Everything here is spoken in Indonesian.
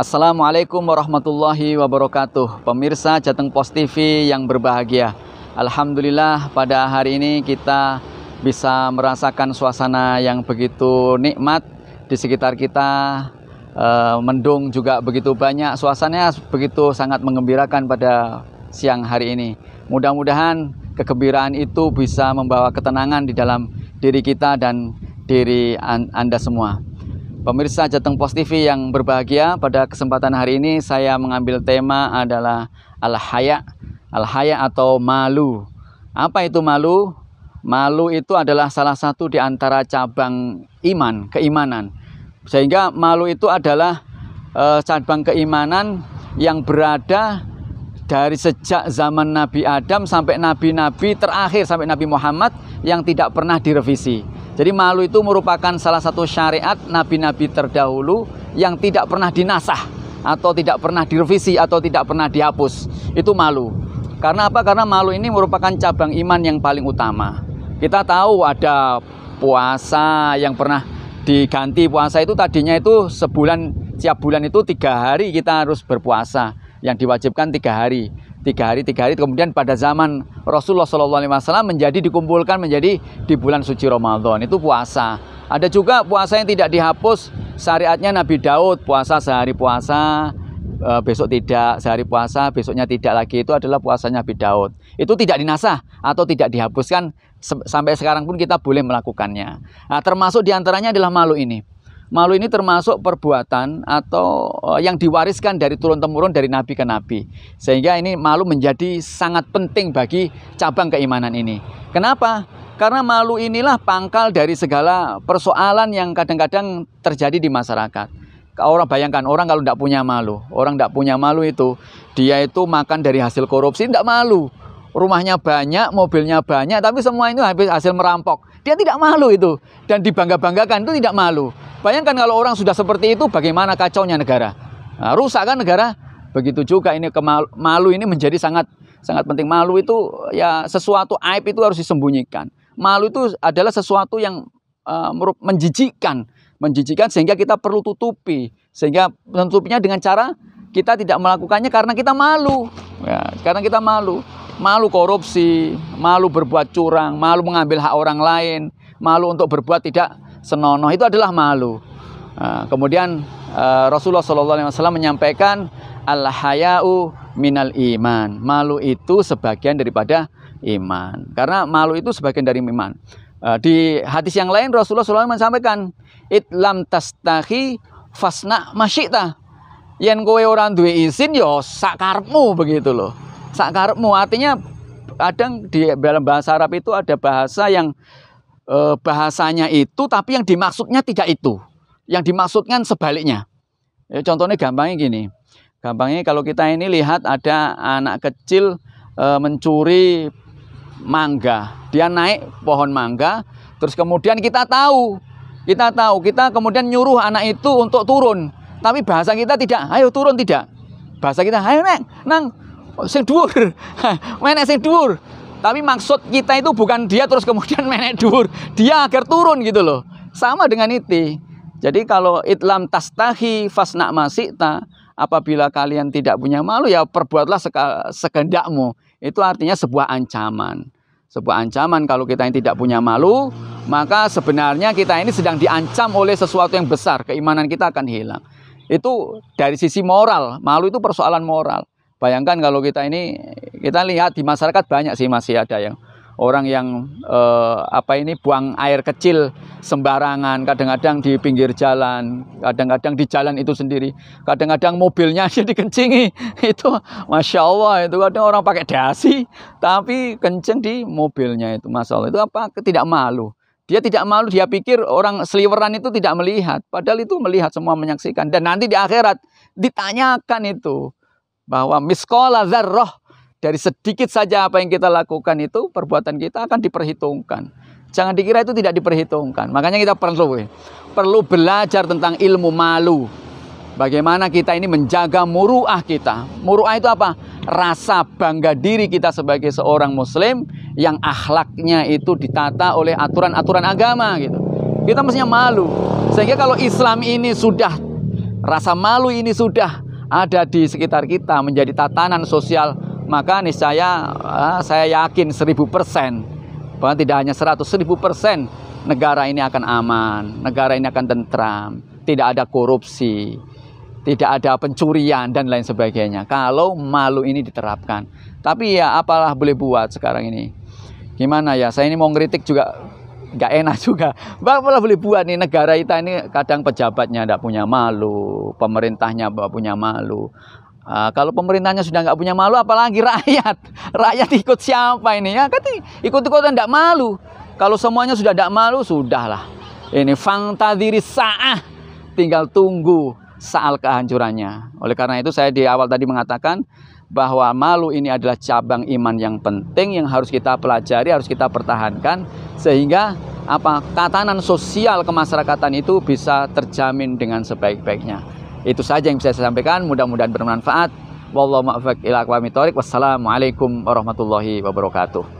Assalamualaikum warahmatullahi wabarakatuh Pemirsa Jateng Post TV yang berbahagia Alhamdulillah pada hari ini kita bisa merasakan suasana yang begitu nikmat di sekitar kita e, Mendung juga begitu banyak Suasananya begitu sangat mengembirakan pada siang hari ini Mudah-mudahan kegembiraan itu bisa membawa ketenangan di dalam diri kita dan diri Anda semua Pemirsa Jateng Post TV yang berbahagia, pada kesempatan hari ini saya mengambil tema adalah al-haya, al-haya atau malu. Apa itu malu? Malu itu adalah salah satu di antara cabang iman, keimanan. Sehingga malu itu adalah eh, cabang keimanan yang berada dari sejak zaman Nabi Adam sampai nabi-nabi terakhir sampai Nabi Muhammad yang tidak pernah direvisi. Jadi malu itu merupakan salah satu syariat nabi-nabi terdahulu yang tidak pernah dinasah atau tidak pernah direvisi atau tidak pernah dihapus. Itu malu. Karena apa? Karena malu ini merupakan cabang iman yang paling utama. Kita tahu ada puasa yang pernah diganti puasa itu tadinya itu sebulan tiap bulan itu tiga hari kita harus berpuasa yang diwajibkan tiga hari tiga hari tiga hari kemudian pada zaman Rasulullah Shallallahu Alaihi Wasallam menjadi dikumpulkan menjadi di bulan suci Ramadan itu puasa ada juga puasa yang tidak dihapus syariatnya Nabi Daud puasa sehari puasa e, besok tidak sehari puasa besoknya tidak lagi itu adalah puasanya Nabi Daud itu tidak dinasah atau tidak dihapuskan sampai sekarang pun kita boleh melakukannya nah, termasuk diantaranya adalah malu ini Malu ini termasuk perbuatan atau eh, yang diwariskan dari turun-temurun dari nabi ke nabi. Sehingga ini malu menjadi sangat penting bagi cabang keimanan ini. Kenapa? Karena malu inilah pangkal dari segala persoalan yang kadang-kadang terjadi di masyarakat. Orang bayangkan orang kalau tidak punya malu, orang tidak punya malu itu dia itu makan dari hasil korupsi tidak malu rumahnya banyak, mobilnya banyak, tapi semua itu habis hasil merampok. Dia tidak malu itu dan dibangga-banggakan itu tidak malu. Bayangkan kalau orang sudah seperti itu bagaimana kacaunya negara. Nah, rusak kan negara? Begitu juga ini kemalu, malu ini menjadi sangat sangat penting. Malu itu ya sesuatu aib itu harus disembunyikan. Malu itu adalah sesuatu yang uh, menjijikkan, menjijikkan sehingga kita perlu tutupi. Sehingga menutupinya dengan cara kita tidak melakukannya karena kita malu. Ya, karena kita malu malu korupsi, malu berbuat curang, malu mengambil hak orang lain, malu untuk berbuat tidak senonoh itu adalah malu. Ah, kemudian ah, Rasulullah SAW menyampaikan al-hayau minal iman. Malu itu sebagian daripada iman. Karena malu itu sebagian dari iman. Ah, di hadis yang lain Rasulullah SAW menyampaikan itlam tastahi fasna masyita. Yen kowe orang duwe izin yo ya sakarmu begitu loh sakarepmu artinya kadang di dalam bahasa Arab itu ada bahasa yang e, bahasanya itu tapi yang dimaksudnya tidak itu yang dimaksudkan sebaliknya ya, contohnya gampangnya gini gampangnya kalau kita ini lihat ada anak kecil e, mencuri mangga dia naik pohon mangga terus kemudian kita tahu kita tahu kita kemudian nyuruh anak itu untuk turun tapi bahasa kita tidak ayo turun tidak bahasa kita ayo nek nang Oh, sing dhuwur. menek sing dhuwur. Tapi maksud kita itu bukan dia terus kemudian menek dhuwur. Dia agar turun gitu loh. Sama dengan itu. Jadi kalau itlam tastahi fasna masita, apabila kalian tidak punya malu ya perbuatlah sekendakmu. Itu artinya sebuah ancaman. Sebuah ancaman kalau kita yang tidak punya malu, maka sebenarnya kita ini sedang diancam oleh sesuatu yang besar, keimanan kita akan hilang. Itu dari sisi moral, malu itu persoalan moral. Bayangkan kalau kita ini kita lihat di masyarakat banyak sih masih ya, ada yang orang yang eh, apa ini buang air kecil sembarangan, kadang-kadang di pinggir jalan, kadang-kadang di jalan itu sendiri, kadang-kadang mobilnya aja dikencingi. Itu masya Allah itu kadang orang pakai dasi tapi kenceng di mobilnya itu masya Allah itu apa tidak malu. Dia tidak malu, dia pikir orang seliweran itu tidak melihat. Padahal itu melihat semua menyaksikan. Dan nanti di akhirat ditanyakan itu bahwa miskola zarroh dari sedikit saja apa yang kita lakukan itu perbuatan kita akan diperhitungkan. Jangan dikira itu tidak diperhitungkan. Makanya kita perlu eh, perlu belajar tentang ilmu malu. Bagaimana kita ini menjaga muruah kita. Muruah itu apa? Rasa bangga diri kita sebagai seorang muslim yang akhlaknya itu ditata oleh aturan-aturan agama gitu. Kita mestinya malu. Sehingga kalau Islam ini sudah rasa malu ini sudah ada di sekitar kita menjadi tatanan sosial maka nih saya eh, saya yakin seribu persen bahkan tidak hanya seratus seribu persen negara ini akan aman negara ini akan tentram tidak ada korupsi tidak ada pencurian dan lain sebagainya kalau malu ini diterapkan tapi ya apalah boleh buat sekarang ini gimana ya saya ini mau ngeritik juga nggak enak juga. Bang malah beli buat nih negara kita ini kadang pejabatnya tidak punya malu, pemerintahnya tidak punya malu. Uh, kalau pemerintahnya sudah nggak punya malu, apalagi rakyat. Rakyat ikut siapa ini ya? Kan ikut-ikutan tidak malu. Kalau semuanya sudah tidak malu, sudahlah. Ini fanta diri sah, tinggal tunggu saat kehancurannya. Oleh karena itu saya di awal tadi mengatakan bahwa malu ini adalah cabang iman yang penting yang harus kita pelajari, harus kita pertahankan sehingga apa tatanan sosial kemasyarakatan itu bisa terjamin dengan sebaik-baiknya. Itu saja yang bisa saya sampaikan, mudah-mudahan bermanfaat. Wallahu ma'afak Wassalamualaikum warahmatullahi wabarakatuh.